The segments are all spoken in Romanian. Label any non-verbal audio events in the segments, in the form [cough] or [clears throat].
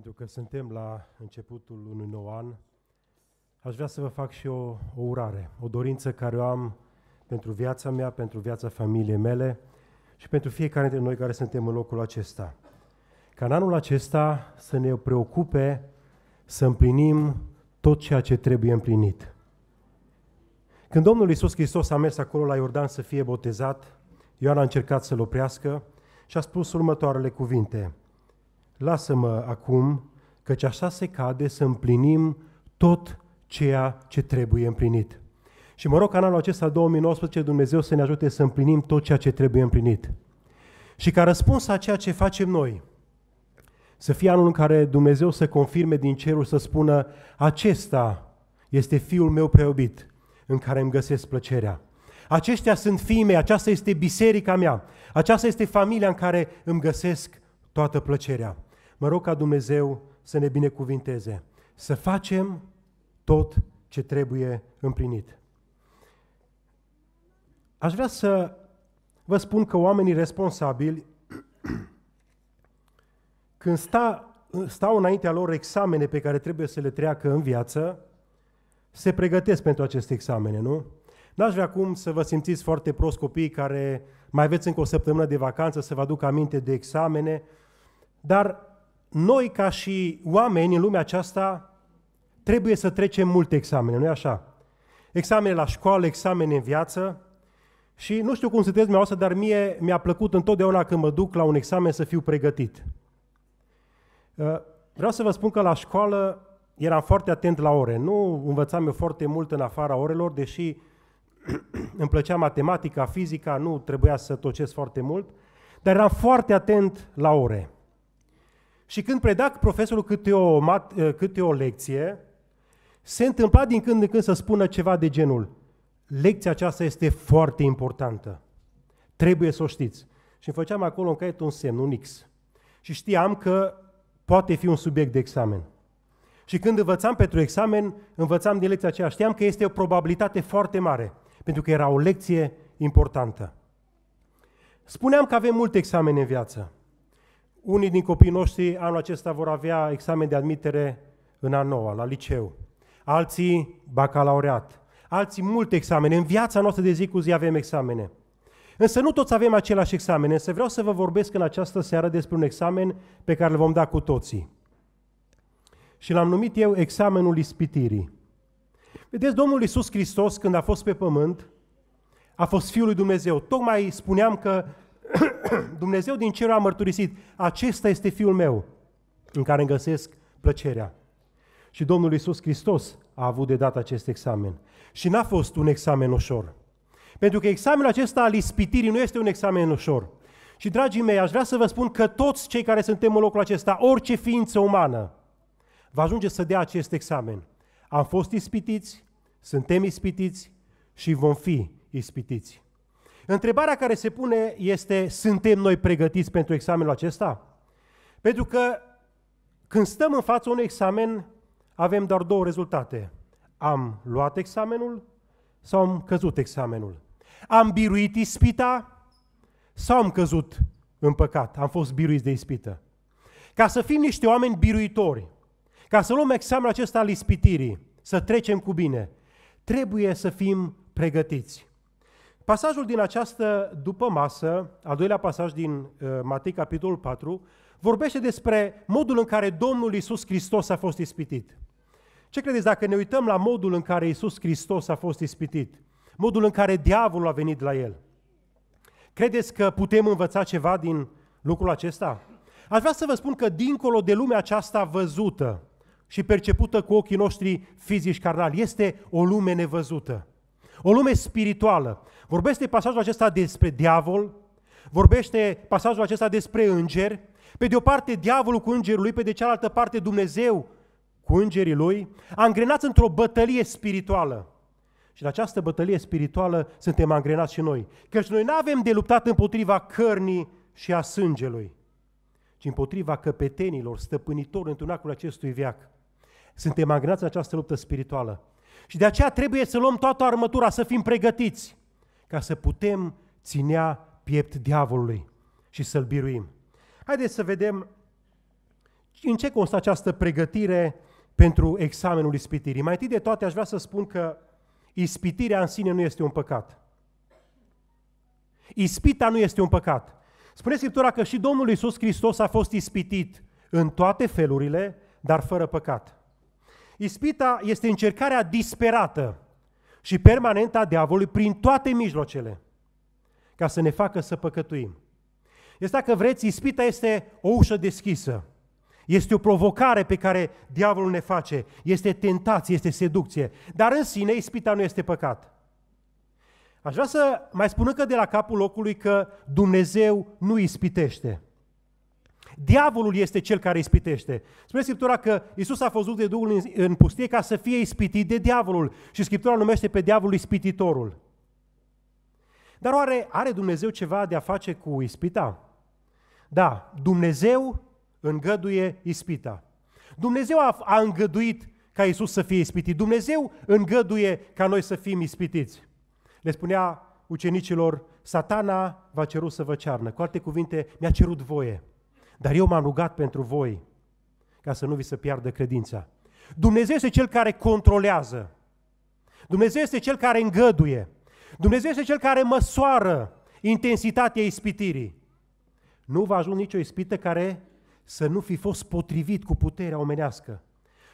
pentru că suntem la începutul unui nou an, aș vrea să vă fac și o, o urare, o dorință care o am pentru viața mea, pentru viața familiei mele și pentru fiecare dintre noi care suntem în locul acesta. Ca în anul acesta să ne preocupe să împlinim tot ceea ce trebuie împlinit. Când Domnul Iisus Hristos a mers acolo la Iordan să fie botezat, Ioan a încercat să-l oprească și a spus următoarele cuvinte – lasă-mă acum, căci așa se cade să împlinim tot ceea ce trebuie împlinit. Și mă rog ca în anul acesta 2019 Dumnezeu să ne ajute să împlinim tot ceea ce trebuie împlinit. Și ca răspuns la ceea ce facem noi, să fie anul în care Dumnezeu să confirme din cerul să spună acesta este fiul meu preobit în care îmi găsesc plăcerea. Aceștia sunt fiii mei, aceasta este biserica mea, aceasta este familia în care îmi găsesc toată plăcerea. Mă rog ca Dumnezeu să ne binecuvinteze, să facem tot ce trebuie împlinit. Aș vrea să vă spun că oamenii responsabili, [clears throat] când sta, stau înaintea lor examene pe care trebuie să le treacă în viață, se pregătesc pentru aceste examene, nu? N-aș vrea acum să vă simțiți foarte prost copiii care mai aveți încă o săptămână de vacanță să vă aduc aminte de examene, dar noi ca și oameni în lumea aceasta trebuie să trecem multe examene, nu-i așa? Examene la școală, examene în viață și nu știu cum sunteți dumneavoastră, dar mie mi-a plăcut întotdeauna când mă duc la un examen să fiu pregătit. Uh, vreau să vă spun că la școală eram foarte atent la ore. Nu învățam eu foarte mult în afara orelor, deși [clears throat] îmi plăcea matematica, fizica, nu trebuia să tocesc foarte mult, dar eram foarte atent la ore. Și când preda profesorul câte o, mat, eh, câte o lecție, se întâmpla din când în când să spună ceva de genul lecția aceasta este foarte importantă, trebuie să o știți. Și îmi făceam acolo în caiet un semn, un X. Și știam că poate fi un subiect de examen. Și când învățam pentru examen, învățam din lecția aceea. Știam că este o probabilitate foarte mare, pentru că era o lecție importantă. Spuneam că avem multe examene în viață. Unii din copiii noștri anul acesta vor avea examen de admitere în a noua, la liceu. Alții bacalaureat. Alții multe examene. În viața noastră de zi cu zi avem examene. Însă nu toți avem același examen, însă vreau să vă vorbesc în această seară despre un examen pe care îl vom da cu toții. Și l-am numit eu examenul ispitirii. Vedeți, Domnul Iisus Hristos, când a fost pe pământ, a fost Fiul lui Dumnezeu. Tocmai spuneam că [coughs] Dumnezeu din cer a mărturisit, acesta este Fiul meu, în care îmi găsesc plăcerea. Și Domnul Iisus Hristos a avut de dat acest examen. Și n-a fost un examen ușor. Pentru că examenul acesta al ispitirii nu este un examen ușor. Și, dragii mei, aș vrea să vă spun că toți cei care suntem în locul acesta, orice ființă umană, va ajunge să dea acest examen. Am fost ispitiți, suntem ispitiți și vom fi ispitiți. Întrebarea care se pune este, suntem noi pregătiți pentru examenul acesta? Pentru că când stăm în fața unui examen, avem doar două rezultate. Am luat examenul sau am căzut examenul? Am biruit ispita sau am căzut în păcat? Am fost biruiți de ispită. Ca să fim niște oameni biruitori, ca să luăm examenul acesta al ispitirii, să trecem cu bine, trebuie să fim pregătiți. Pasajul din această după masă, al doilea pasaj din uh, Matei, capitolul 4, vorbește despre modul în care Domnul Isus Hristos a fost ispitit. Ce credeți dacă ne uităm la modul în care Isus Hristos a fost ispitit? Modul în care diavolul a venit la el? Credeți că putem învăța ceva din lucrul acesta? Aș vrea să vă spun că dincolo de lumea aceasta văzută și percepută cu ochii noștri fizici carnali, este o lume nevăzută. O lume spirituală. Vorbește pasajul acesta despre diavol, vorbește pasajul acesta despre îngeri, pe de o parte diavolul cu îngerul lui, pe de cealaltă parte Dumnezeu cu îngerii lui, angrenați într-o bătălie spirituală. Și în această bătălie spirituală suntem angrenați și noi. Căci noi nu avem de luptat împotriva cărnii și a sângelui, ci împotriva căpetenilor, stăpânitori în tunacul acestui veac. Suntem angrenați în această luptă spirituală. Și de aceea trebuie să luăm toată armătura, să fim pregătiți, ca să putem ținea piept diavolului și să-l biruim. Haideți să vedem în ce constă această pregătire pentru examenul ispitirii. Mai întâi de toate aș vrea să spun că ispitirea în sine nu este un păcat. Ispita nu este un păcat. Spune Scriptura că și Domnul Iisus Hristos a fost ispitit în toate felurile, dar fără păcat. Ispita este încercarea disperată și permanentă a diavolului prin toate mijlocele ca să ne facă să păcătuim. Este dacă vreți, ispita este o ușă deschisă. Este o provocare pe care diavolul ne face. Este tentație, este seducție. Dar în sine ispita nu este păcat. Aș vrea să mai spun încă de la capul locului că Dumnezeu nu ispitește. Diavolul este cel care ispitește. Spune Scriptura că Isus a fost dus de Duhul în, pustie ca să fie ispitit de diavolul. Și Scriptura numește pe diavolul ispititorul. Dar oare are Dumnezeu ceva de a face cu ispita? Da, Dumnezeu îngăduie ispita. Dumnezeu a, a îngăduit ca Isus să fie ispitit. Dumnezeu îngăduie ca noi să fim ispitiți. Le spunea ucenicilor, satana v-a cerut să vă cearnă. Cu alte cuvinte, mi-a cerut voie. Dar eu m-am rugat pentru voi ca să nu vi se piardă credința. Dumnezeu este Cel care controlează. Dumnezeu este Cel care îngăduie. Dumnezeu este Cel care măsoară intensitatea ispitirii. Nu va ajunge nicio ispită care să nu fi fost potrivit cu puterea omenească.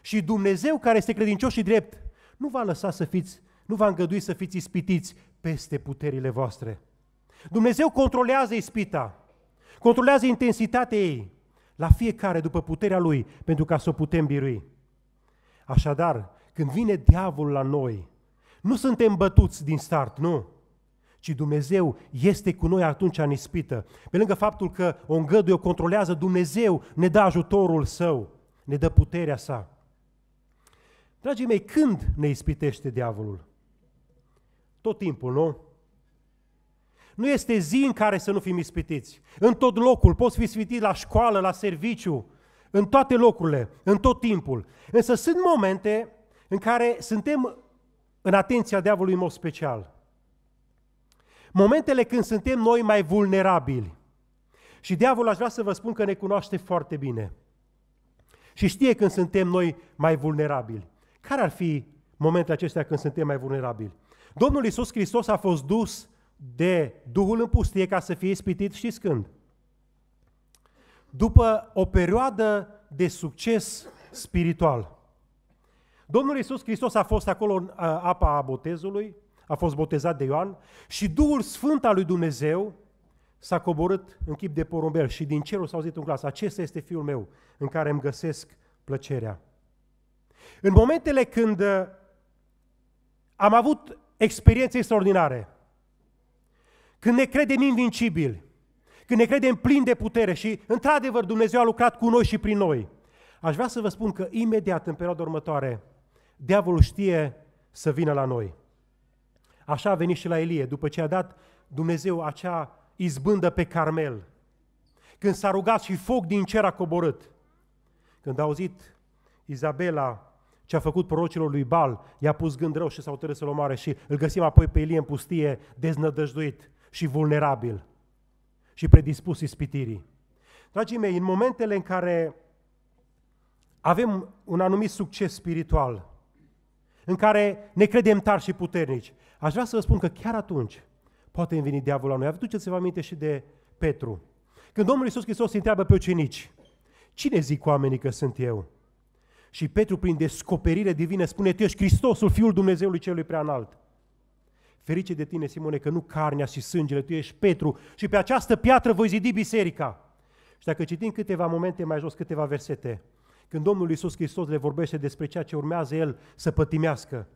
Și Dumnezeu care este credincios și drept nu va lăsa să fiți, nu va îngădui să fiți ispitiți peste puterile voastre. Dumnezeu controlează ispita. Controlează intensitatea ei, la fiecare după puterea lui, pentru ca să o putem birui. Așadar, când vine diavolul la noi, nu suntem bătuți din start, nu ci Dumnezeu este cu noi atunci în ispită. Pe lângă faptul că o îngăduie, o controlează, Dumnezeu ne dă ajutorul său, ne dă puterea sa. Dragii mei, când ne ispitește diavolul? Tot timpul, nu? Nu este zi în care să nu fim ispitiți. În tot locul, poți fi ispitit la școală, la serviciu, în toate locurile, în tot timpul. Însă sunt momente în care suntem în atenția diavolului în mod special. Momentele când suntem noi mai vulnerabili. Și diavolul aș vrea să vă spun că ne cunoaște foarte bine. Și știe când suntem noi mai vulnerabili. Care ar fi momentele acestea când suntem mai vulnerabili? Domnul Isus Hristos a fost dus de Duhul în pustie ca să fie ispitit, știți când? După o perioadă de succes spiritual. Domnul Iisus Hristos a fost acolo în apa a botezului, a fost botezat de Ioan și Duhul Sfânt al lui Dumnezeu s-a coborât în chip de porumbel și din cerul s-a auzit un glas, acesta este Fiul meu în care îmi găsesc plăcerea. În momentele când uh, am avut experiențe extraordinare, când ne credem invincibili, când ne credem plini de putere și, într-adevăr, Dumnezeu a lucrat cu noi și prin noi, aș vrea să vă spun că imediat, în perioada următoare, diavolul știe să vină la noi. Așa a venit și la Elie, după ce a dat Dumnezeu acea izbândă pe Carmel, când s-a rugat și foc din cer a coborât. Când a auzit Izabela ce a făcut prorocilor lui Bal, i-a pus gând rău și s-au tărât să-l omoare și îl găsim apoi pe Elie în pustie, deznădăjduit și vulnerabil și predispus ispitirii. Dragii mei, în momentele în care avem un anumit succes spiritual, în care ne credem tari și puternici, aș vrea să vă spun că chiar atunci poate veni diavolul la noi. Aduceți-vă aminte și de Petru. Când Domnul Iisus Hristos întreabă pe ucenici, cine zic oamenii că sunt eu? Și Petru, prin descoperire divină, spune, tu ești Hristosul, Fiul Dumnezeului Celui Preanalt. Ferice de tine, Simone, că nu carnea și sângele, tu ești Petru și pe această piatră voi zidi biserica. Și dacă citim câteva momente mai jos, câteva versete, când Domnul Iisus Hristos le vorbește despre ceea ce urmează El să pătimească,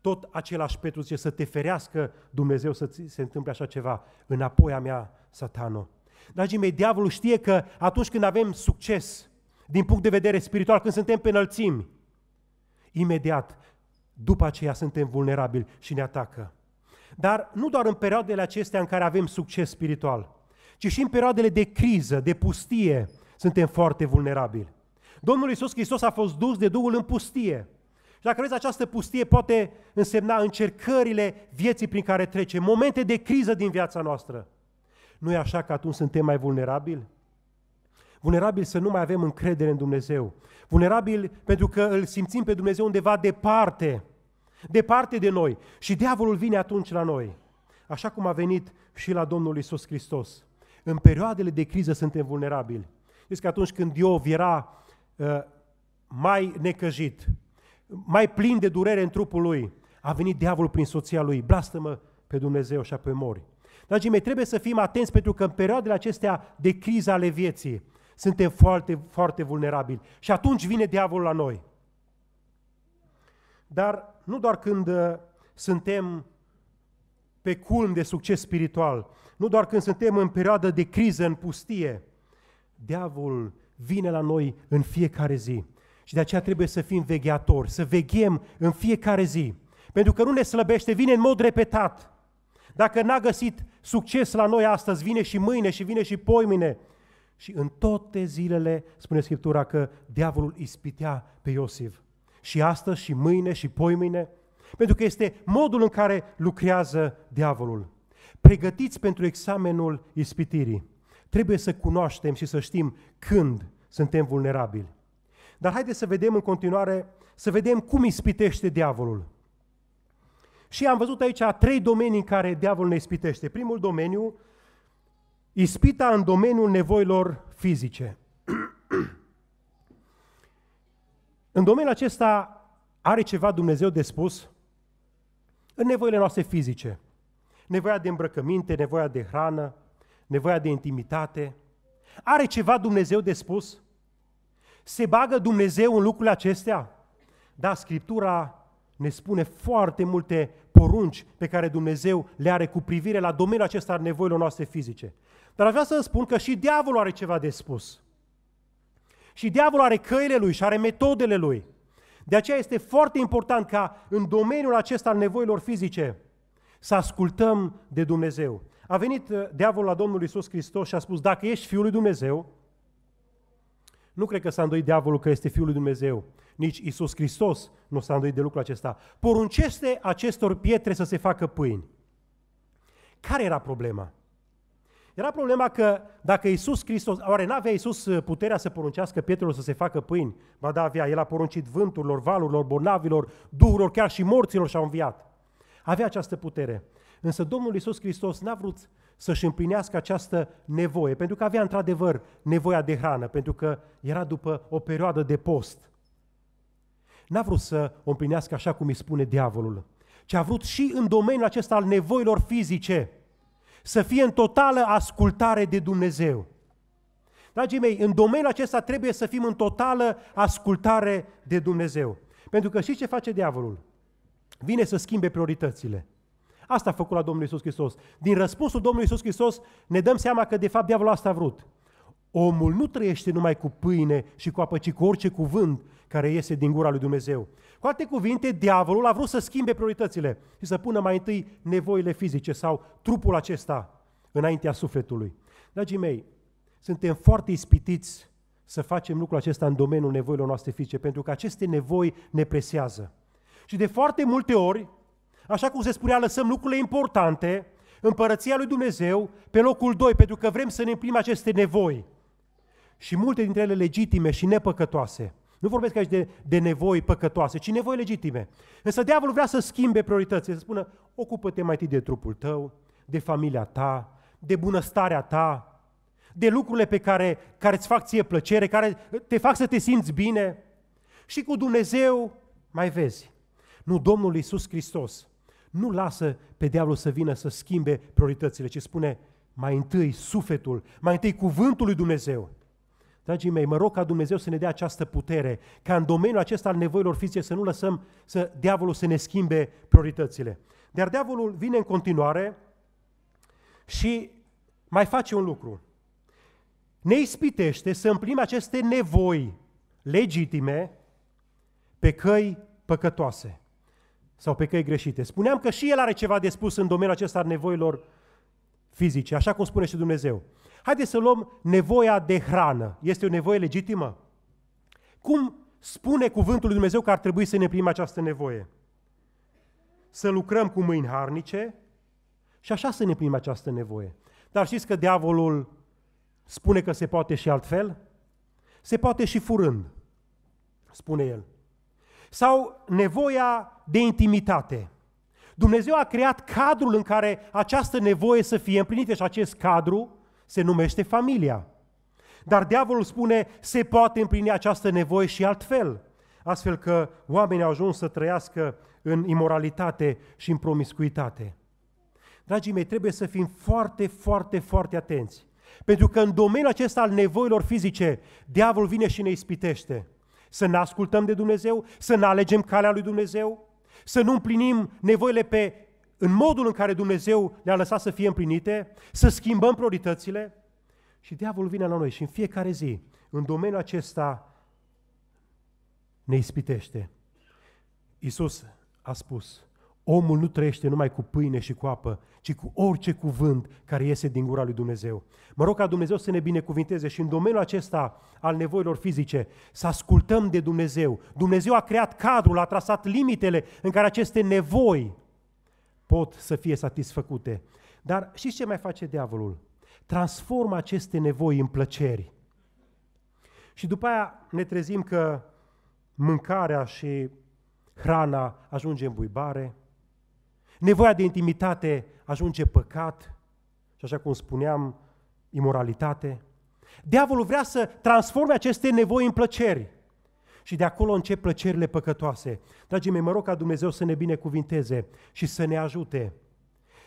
tot același Petru zice să te ferească Dumnezeu să ți se întâmple așa ceva. Înapoi a mea, satano. Dragii mei, diavolul știe că atunci când avem succes, din punct de vedere spiritual, când suntem pe înălțimi, imediat, după aceea suntem vulnerabili și ne atacă. Dar nu doar în perioadele acestea în care avem succes spiritual, ci și în perioadele de criză, de pustie, suntem foarte vulnerabili. Domnul Iisus Hristos a fost dus de Duhul în pustie. Și dacă vezi, această pustie poate însemna încercările vieții prin care trece, momente de criză din viața noastră. Nu e așa că atunci suntem mai vulnerabili? Vulnerabil să nu mai avem încredere în Dumnezeu. Vulnerabil pentru că îl simțim pe Dumnezeu undeva departe departe de noi. Și diavolul vine atunci la noi, așa cum a venit și la Domnul Isus Hristos. În perioadele de criză suntem vulnerabili. Știți că atunci când Iov era uh, mai necăjit, mai plin de durere în trupul lui, a venit diavolul prin soția lui, blastă-mă pe Dumnezeu și apoi mori. Dragii mei, trebuie să fim atenți pentru că în perioadele acestea de criză ale vieții suntem foarte, foarte vulnerabili. Și atunci vine diavolul la noi. Dar nu doar când uh, suntem pe culm de succes spiritual, nu doar când suntem în perioadă de criză în pustie. Diavolul vine la noi în fiecare zi. Și de aceea trebuie să fim vegheatori, să veghem în fiecare zi. Pentru că nu ne slăbește, vine în mod repetat. Dacă n-a găsit succes la noi astăzi, vine și mâine și vine și poimine. Și în toate zilele, spune Scriptura, că diavolul ispitea pe Iosif și astăzi și mâine și poimâine, pentru că este modul în care lucrează diavolul. Pregătiți pentru examenul ispitirii. Trebuie să cunoaștem și să știm când suntem vulnerabili. Dar haideți să vedem în continuare, să vedem cum ispitește diavolul. Și am văzut aici trei domenii în care diavolul ne ispitește. Primul domeniu, ispita în domeniul nevoilor fizice. În domeniul acesta are ceva Dumnezeu de spus? În nevoile noastre fizice, nevoia de îmbrăcăminte, nevoia de hrană, nevoia de intimitate, are ceva Dumnezeu de spus? Se bagă Dumnezeu în lucrurile acestea? Da, Scriptura ne spune foarte multe porunci pe care Dumnezeu le are cu privire la domeniul acesta al nevoilor noastre fizice. Dar aș vrea să spun că și diavolul are ceva de spus. Și diavolul are căile lui și are metodele lui. De aceea este foarte important ca în domeniul acesta al nevoilor fizice să ascultăm de Dumnezeu. A venit uh, diavolul la Domnul Isus Hristos și a spus, dacă ești Fiul lui Dumnezeu, nu cred că s-a îndoit diavolul că este Fiul lui Dumnezeu. Nici Isus Hristos nu s-a îndoit de lucrul acesta. Poruncește acestor pietre să se facă pâini. Care era problema? Era problema că dacă Isus Hristos, oare n-avea Isus uh, puterea să poruncească pietrelor să se facă pâini? Ba da, avea, el a poruncit vânturilor, valurilor, bolnavilor, duhurilor, chiar și morților și-au înviat. Avea această putere. Însă Domnul Isus Hristos n-a vrut să-și împlinească această nevoie, pentru că avea într-adevăr nevoia de hrană, pentru că era după o perioadă de post. N-a vrut să o împlinească așa cum îi spune diavolul, ci a vrut și în domeniul acesta al nevoilor fizice – să fie în totală ascultare de Dumnezeu. Dragii mei, în domeniul acesta trebuie să fim în totală ascultare de Dumnezeu. Pentru că știți ce face diavolul? Vine să schimbe prioritățile. Asta a făcut la Domnul Isus Hristos. Din răspunsul Domnului Isus Hristos ne dăm seama că de fapt diavolul asta a vrut. Omul nu trăiește numai cu pâine și cu apă, ci cu orice cuvânt care iese din gura lui Dumnezeu. Cu alte cuvinte, diavolul a vrut să schimbe prioritățile și să pună mai întâi nevoile fizice sau trupul acesta înaintea sufletului. Dragii mei, suntem foarte ispitiți să facem lucrul acesta în domeniul nevoilor noastre fizice, pentru că aceste nevoi ne presează. Și de foarte multe ori, așa cum se spunea, lăsăm lucrurile importante, împărăția lui Dumnezeu, pe locul 2, pentru că vrem să ne împlinim aceste nevoi și multe dintre ele legitime și nepăcătoase. Nu vorbesc aici de, de nevoi păcătoase, ci nevoi legitime. Însă diavolul vrea să schimbe prioritățile, să spună, ocupă-te mai întâi de trupul tău, de familia ta, de bunăstarea ta, de lucrurile pe care, care îți fac ție plăcere, care te fac să te simți bine. Și cu Dumnezeu mai vezi. Nu, Domnul Iisus Hristos nu lasă pe diavolul să vină să schimbe prioritățile, ci spune mai întâi sufletul, mai întâi cuvântul lui Dumnezeu. Dragii mei, mă rog ca Dumnezeu să ne dea această putere, ca în domeniul acesta al nevoilor fizice să nu lăsăm să diavolul să ne schimbe prioritățile. Dar diavolul vine în continuare și mai face un lucru. Ne ispitește să împlim aceste nevoi legitime pe căi păcătoase sau pe căi greșite. Spuneam că și el are ceva de spus în domeniul acesta al nevoilor fizice, așa cum spune și Dumnezeu. Haideți să luăm nevoia de hrană. Este o nevoie legitimă? Cum spune cuvântul lui Dumnezeu că ar trebui să ne primim această nevoie? Să lucrăm cu mâini harnice și așa să ne primim această nevoie. Dar știți că diavolul spune că se poate și altfel? Se poate și furând, spune el. Sau nevoia de intimitate. Dumnezeu a creat cadrul în care această nevoie să fie împlinită și acest cadru se numește familia. Dar diavolul spune, se poate împlini această nevoie și altfel, astfel că oamenii au ajuns să trăiască în imoralitate și în promiscuitate. Dragii mei, trebuie să fim foarte, foarte, foarte atenți. Pentru că în domeniul acesta al nevoilor fizice, diavolul vine și ne ispitește. Să ne ascultăm de Dumnezeu, să ne alegem calea lui Dumnezeu, să nu împlinim nevoile pe în modul în care Dumnezeu le-a lăsat să fie împlinite, să schimbăm prioritățile și diavolul vine la noi și în fiecare zi, în domeniul acesta, ne ispitește. Iisus a spus, omul nu trăiește numai cu pâine și cu apă, ci cu orice cuvânt care iese din gura lui Dumnezeu. Mă rog ca Dumnezeu să ne binecuvinteze și în domeniul acesta al nevoilor fizice, să ascultăm de Dumnezeu. Dumnezeu a creat cadrul, a trasat limitele în care aceste nevoi pot să fie satisfăcute. Dar știți ce mai face diavolul? Transformă aceste nevoi în plăceri. Și după aia ne trezim că mâncarea și hrana ajunge în buibare, nevoia de intimitate ajunge păcat și așa cum spuneam, imoralitate. Diavolul vrea să transforme aceste nevoi în plăceri și de acolo încep plăcerile păcătoase. Dragii mei, mă rog ca Dumnezeu să ne binecuvinteze și să ne ajute,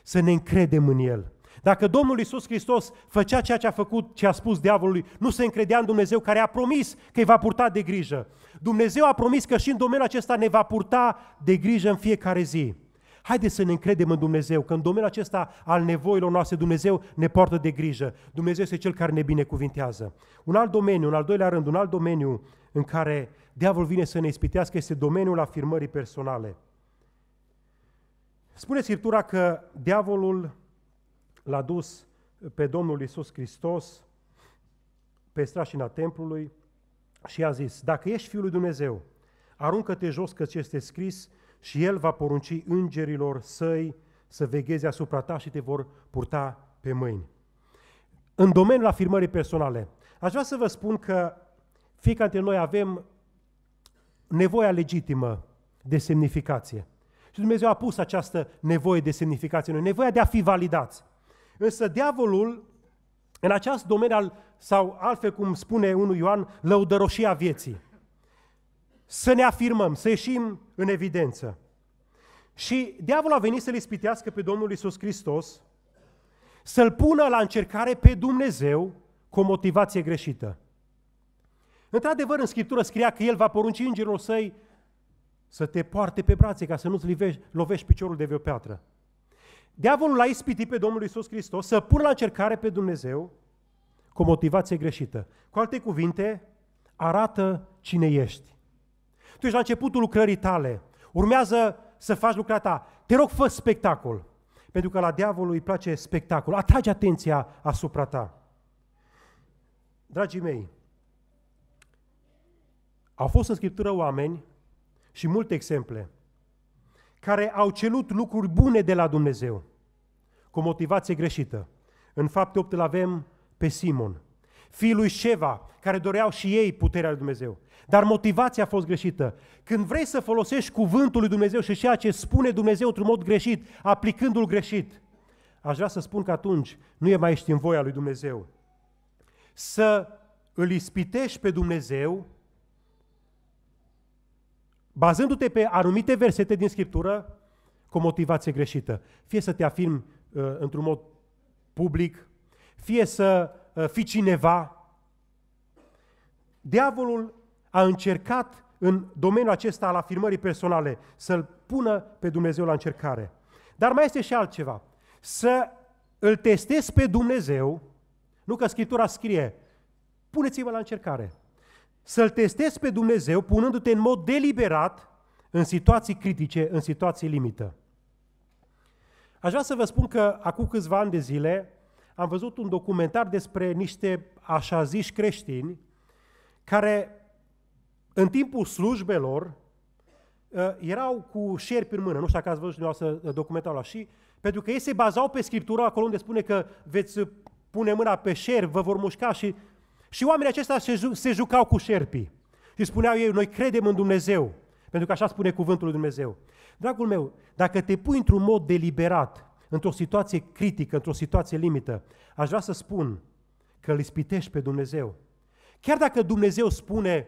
să ne încredem în El. Dacă Domnul Isus Hristos făcea ceea ce a făcut, ce a spus diavolului, nu se încredea în Dumnezeu care a promis că îi va purta de grijă. Dumnezeu a promis că și în domeniul acesta ne va purta de grijă în fiecare zi. Haideți să ne încredem în Dumnezeu, că în domeniul acesta al nevoilor noastre Dumnezeu ne poartă de grijă. Dumnezeu este Cel care ne binecuvintează. Un alt domeniu, un al doilea rând, un alt domeniu în care diavol vine să ne ispitească este domeniul afirmării personale. Spune Scriptura că diavolul l-a dus pe Domnul Isus Hristos pe strașina templului și a zis, dacă ești Fiul lui Dumnezeu, aruncă-te jos că ce este scris și El va porunci îngerilor săi să vegheze asupra ta și te vor purta pe mâini. În domeniul afirmării personale, aș vrea să vă spun că fiecare dintre noi avem nevoia legitimă de semnificație. Și Dumnezeu a pus această nevoie de semnificație noi, nevoia de a fi validați. Însă diavolul, în acest domeniu al, sau altfel cum spune unul Ioan, lăudăroșia vieții. Să ne afirmăm, să ieșim în evidență. Și diavolul a venit să-L ispitească pe Domnul Isus Hristos, să-L pună la încercare pe Dumnezeu cu o motivație greșită. Într-adevăr, în Scriptură scria că El va porunci îngerilor săi să te poarte pe brațe ca să nu-ți lovești, lovești piciorul de vreo piatră. Diavolul l-a ispitit pe Domnul Isus Hristos să pună la încercare pe Dumnezeu cu o motivație greșită. Cu alte cuvinte, arată cine ești. Tu ești la începutul lucrării tale. Urmează să faci lucrarea ta. Te rog, fă spectacol. Pentru că la diavolul îi place spectacol. Atrage atenția asupra ta. Dragii mei, au fost în Scriptură oameni și multe exemple care au celut lucruri bune de la Dumnezeu cu motivație greșită. În fapte 8 îl avem pe Simon, fiul lui Sheva, care doreau și ei puterea lui Dumnezeu. Dar motivația a fost greșită. Când vrei să folosești cuvântul lui Dumnezeu și ceea ce spune Dumnezeu într-un mod greșit, aplicându-l greșit, aș vrea să spun că atunci nu e mai ești în voia lui Dumnezeu. Să îl ispitești pe Dumnezeu bazându-te pe anumite versete din Scriptură, cu o motivație greșită. Fie să te afirmi uh, într-un mod public, fie să uh, fii cineva. Diavolul a încercat în domeniul acesta al afirmării personale să-l pună pe Dumnezeu la încercare. Dar mai este și altceva. Să îl testezi pe Dumnezeu, nu că Scriptura scrie, puneți-vă la încercare să-L testezi pe Dumnezeu punându-te în mod deliberat în situații critice, în situații limită. Aș vrea să vă spun că acum câțiva ani de zile am văzut un documentar despre niște așa ziși creștini care în timpul slujbelor ă, erau cu șerpi în mână, nu știu dacă ați văzut dumneavoastră ă, documentarul ăla, și pentru că ei se bazau pe Scriptura acolo unde spune că veți pune mâna pe șer, vă vor mușca și și oamenii acestea se, ju- se jucau cu șerpii. Și spuneau ei, noi credem în Dumnezeu, pentru că așa spune cuvântul lui Dumnezeu. Dragul meu, dacă te pui într-un mod deliberat, într-o situație critică, într-o situație limită, aș vrea să spun că îl ispitești pe Dumnezeu. Chiar dacă Dumnezeu spune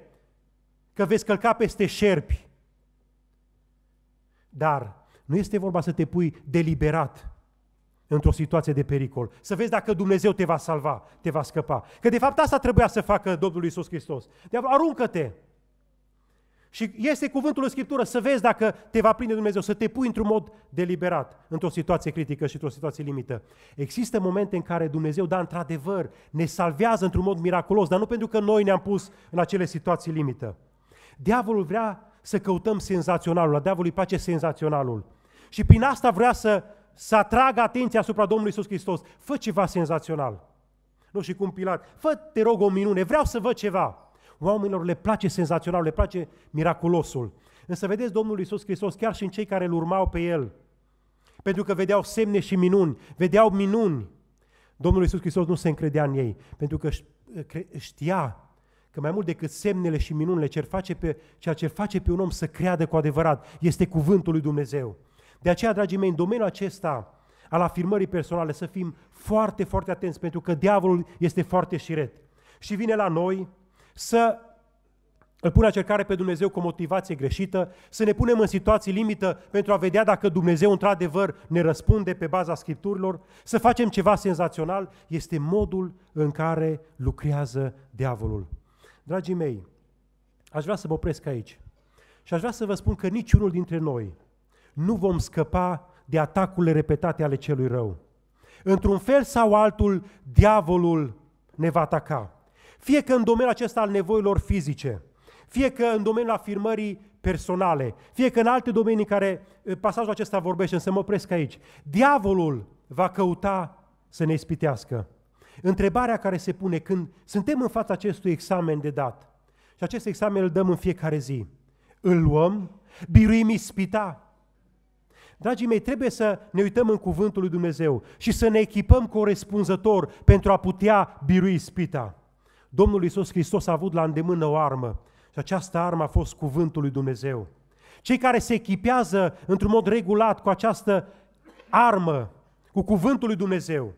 că veți călca peste șerpi, dar nu este vorba să te pui deliberat într-o situație de pericol. Să vezi dacă Dumnezeu te va salva, te va scăpa. Că de fapt asta trebuia să facă Domnul Iisus Hristos. De aruncă-te! Și este cuvântul în Scriptură să vezi dacă te va prinde Dumnezeu, să te pui într-un mod deliberat, într-o situație critică și într-o situație limită. Există momente în care Dumnezeu, da, într-adevăr, ne salvează într-un mod miraculos, dar nu pentru că noi ne-am pus în acele situații limită. Diavolul vrea să căutăm senzaționalul, la diavolul îi place senzaționalul. Și prin asta vrea să să atragă atenția asupra Domnului Isus Hristos. Fă ceva senzațional. Nu și cum Pilat, fă, te rog, o minune, vreau să văd ceva. Oamenilor le place senzațional, le place miraculosul. Însă vedeți Domnul Isus Hristos chiar și în cei care îl urmau pe El. Pentru că vedeau semne și minuni, vedeau minuni. Domnul Isus Hristos nu se încredea în ei, pentru că știa că mai mult decât semnele și minunile, ceea ce face pe, ceea ce face pe un om să creadă cu adevărat este cuvântul lui Dumnezeu. De aceea, dragii mei, în domeniul acesta al afirmării personale să fim foarte, foarte atenți, pentru că diavolul este foarte șiret. Și vine la noi să îl pune acercare cercare pe Dumnezeu cu o motivație greșită, să ne punem în situații limită pentru a vedea dacă Dumnezeu într-adevăr ne răspunde pe baza Scripturilor, să facem ceva senzațional, este modul în care lucrează diavolul. Dragii mei, aș vrea să mă opresc aici și aș vrea să vă spun că niciunul dintre noi nu vom scăpa de atacurile repetate ale celui rău. Într-un fel sau altul, diavolul ne va ataca. Fie că în domeniul acesta al nevoilor fizice, fie că în domeniul afirmării personale, fie că în alte domenii care eh, pasajul acesta vorbește, însă mă opresc aici. Diavolul va căuta să ne ispitească. Întrebarea care se pune când suntem în fața acestui examen de dat, și acest examen îl dăm în fiecare zi, îl luăm, biruim ispita, Dragii mei, trebuie să ne uităm în cuvântul lui Dumnezeu și să ne echipăm corespunzător pentru a putea birui spita. Domnul Iisus Hristos a avut la îndemână o armă și această armă a fost cuvântul lui Dumnezeu. Cei care se echipează într-un mod regulat cu această armă, cu cuvântul lui Dumnezeu,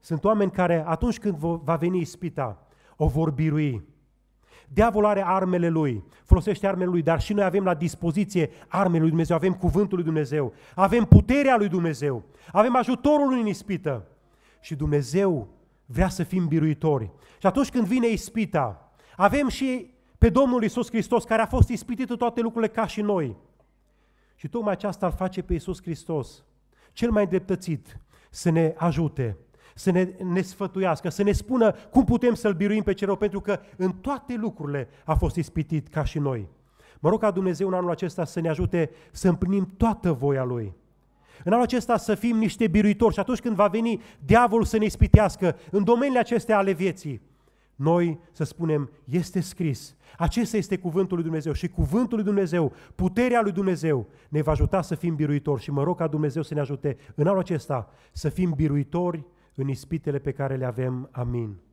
sunt oameni care atunci când va veni ispita, o vor birui Diavolul are armele lui, folosește armele lui, dar și noi avem la dispoziție armele lui Dumnezeu, avem cuvântul lui Dumnezeu, avem puterea lui Dumnezeu, avem ajutorul lui în ispită. Și Dumnezeu vrea să fim biruitori. Și atunci când vine ispita, avem și pe Domnul Isus Hristos, care a fost ispitit în toate lucrurile ca și noi. Și tocmai aceasta îl face pe Isus Hristos, cel mai dreptățit, să ne ajute să ne, ne sfătuiască, să ne spună cum putem să-L biruim pe cerul, pentru că în toate lucrurile a fost ispitit ca și noi. Mă rog ca Dumnezeu în anul acesta să ne ajute să împlinim toată voia Lui. În anul acesta să fim niște biruitori și atunci când va veni diavolul să ne ispitească în domeniile acestea ale vieții, noi să spunem, este scris, acesta este cuvântul lui Dumnezeu și cuvântul lui Dumnezeu, puterea lui Dumnezeu ne va ajuta să fim biruitori și mă rog ca Dumnezeu să ne ajute în anul acesta să fim biruitori în ispitele pe care le avem. Amin.